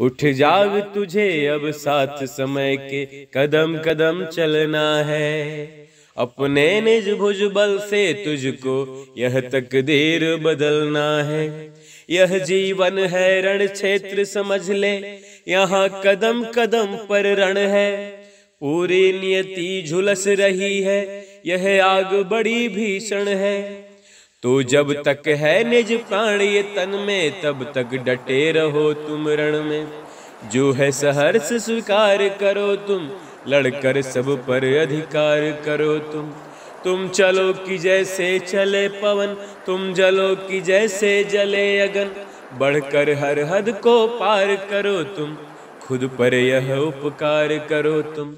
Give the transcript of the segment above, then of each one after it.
उठ जाग तुझे अब साथ समय के कदम कदम चलना है अपने निज भुज बल से तुझको यह तकदीर बदलना है यह जीवन है रण क्षेत्र समझ ले यहाँ कदम कदम पर रण है पूरी नियति झुलस रही है यह आग बड़ी भीषण है तो जब तक है निज प्राण ये तन में तब तक डटे रहो तुम रण में जो है सहर्ष स्वीकार करो तुम लड़कर सब पर अधिकार करो तुम तुम चलो कि जैसे चले पवन तुम जलो कि जैसे जले अगन बढ़कर हर हद को पार करो तुम खुद पर यह उपकार करो तुम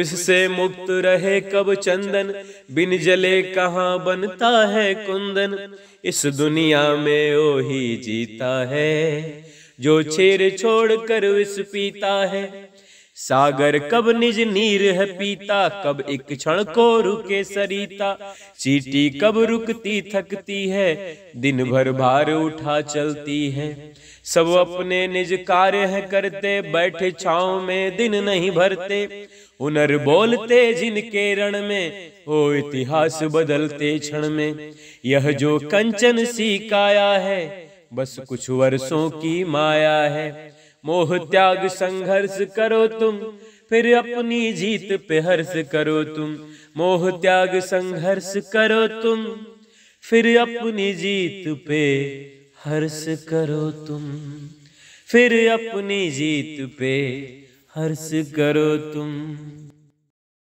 उससे मुक्त रहे कब चंदन बिन जले कहा बनता है कुंदन इस दुनिया में वो ही जीता है जो छेर छोड़ कर उस पीता है सागर कब निज नीर है पीता कब एक क्षण को रुके सरीता चीटी कब रुकती थकती है दिन भर भार उठा चलती है सब अपने निज कार्य है करते बैठे छाव में दिन नहीं भरते हुनर बोलते जिनके रण में हो इतिहास बदलते क्षण में यह जो कंचन सी काया है बस कुछ वर्षों की माया है मोह त्याग संघर्ष करो तुम फिर अपनी जीत पे हर्ष करो तुम मोह त्याग संघर्ष करो तुम फिर अपनी जीत पे हर्ष करो तुम फिर अपनी जीत पे हर्ष करो तुम